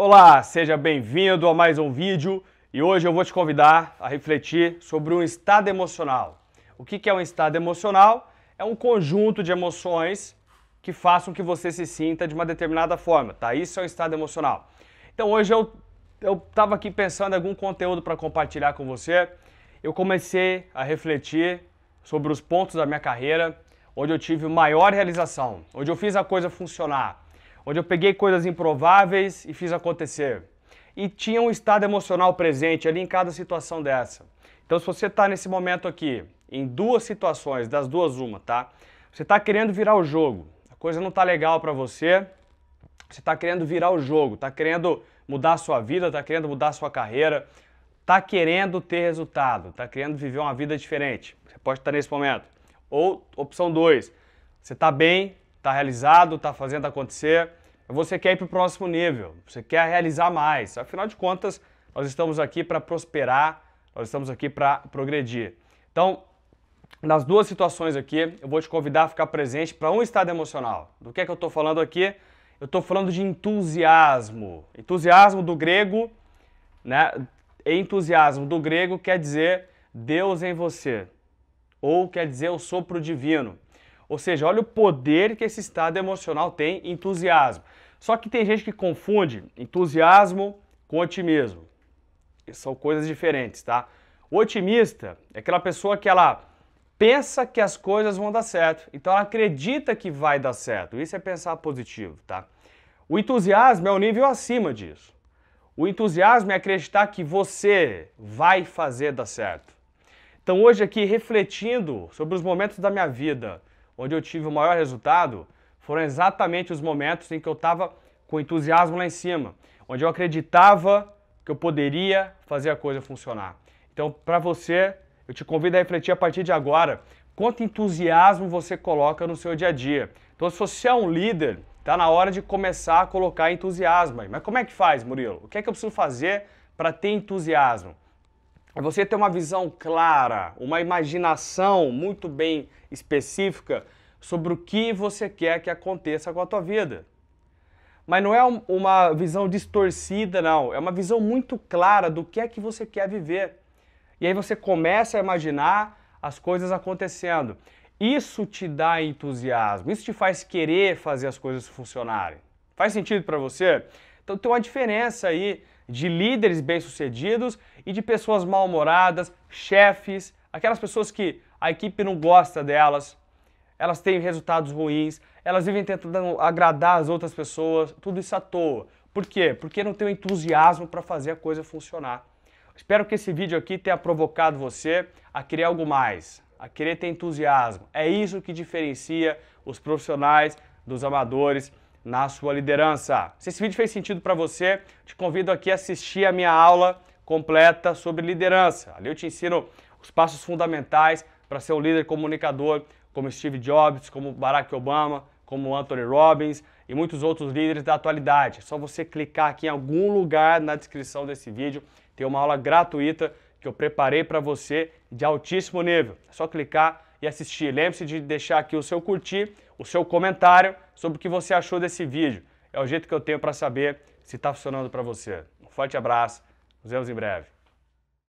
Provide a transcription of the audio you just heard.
Olá, seja bem-vindo a mais um vídeo e hoje eu vou te convidar a refletir sobre um estado emocional. O que é um estado emocional? É um conjunto de emoções que façam que você se sinta de uma determinada forma, tá? Isso é um estado emocional. Então hoje eu eu estava aqui pensando em algum conteúdo para compartilhar com você. Eu comecei a refletir sobre os pontos da minha carreira onde eu tive maior realização, onde eu fiz a coisa funcionar onde eu peguei coisas improváveis e fiz acontecer. E tinha um estado emocional presente ali em cada situação dessa. Então, se você está nesse momento aqui, em duas situações, das duas uma, tá? Você está querendo virar o jogo, a coisa não está legal para você, você está querendo virar o jogo, está querendo mudar a sua vida, está querendo mudar a sua carreira, está querendo ter resultado, está querendo viver uma vida diferente. Você pode estar nesse momento. Ou opção dois. você está bem, está realizado, está fazendo acontecer, você quer ir para o próximo nível, você quer realizar mais. Afinal de contas, nós estamos aqui para prosperar, nós estamos aqui para progredir. Então, nas duas situações aqui, eu vou te convidar a ficar presente para um estado emocional. Do que é que eu estou falando aqui? Eu estou falando de entusiasmo. Entusiasmo do grego, né? Entusiasmo do grego quer dizer Deus em você, ou quer dizer o sopro divino. Ou seja, olha o poder que esse estado emocional tem, entusiasmo. Só que tem gente que confunde entusiasmo com otimismo. São coisas diferentes, tá? O otimista é aquela pessoa que ela pensa que as coisas vão dar certo. Então ela acredita que vai dar certo. Isso é pensar positivo, tá? O entusiasmo é um nível acima disso. O entusiasmo é acreditar que você vai fazer dar certo. Então hoje aqui refletindo sobre os momentos da minha vida onde eu tive o maior resultado, foram exatamente os momentos em que eu estava com entusiasmo lá em cima, onde eu acreditava que eu poderia fazer a coisa funcionar. Então, para você, eu te convido a refletir a partir de agora quanto entusiasmo você coloca no seu dia a dia. Então, se você é um líder, está na hora de começar a colocar entusiasmo. Mas como é que faz, Murilo? O que é que eu preciso fazer para ter entusiasmo? é você ter uma visão clara, uma imaginação muito bem específica sobre o que você quer que aconteça com a tua vida. Mas não é uma visão distorcida, não. É uma visão muito clara do que é que você quer viver. E aí você começa a imaginar as coisas acontecendo. Isso te dá entusiasmo, isso te faz querer fazer as coisas funcionarem. Faz sentido para você? Então tem uma diferença aí de líderes bem-sucedidos e de pessoas mal-humoradas, chefes, aquelas pessoas que a equipe não gosta delas, elas têm resultados ruins, elas vivem tentando agradar as outras pessoas, tudo isso à toa. Por quê? Porque não tem o entusiasmo para fazer a coisa funcionar. Espero que esse vídeo aqui tenha provocado você a querer algo mais, a querer ter entusiasmo. É isso que diferencia os profissionais dos amadores na sua liderança. Se esse vídeo fez sentido para você, te convido aqui a assistir a minha aula completa sobre liderança. Ali eu te ensino os passos fundamentais para ser um líder comunicador, como Steve Jobs, como Barack Obama, como Anthony Robbins e muitos outros líderes da atualidade. É só você clicar aqui em algum lugar na descrição desse vídeo, tem uma aula gratuita que eu preparei para você de altíssimo nível. É só clicar e assistir. Lembre-se de deixar aqui o seu curtir, o seu comentário sobre o que você achou desse vídeo. É o jeito que eu tenho para saber se está funcionando para você. Um forte abraço, nos vemos em breve.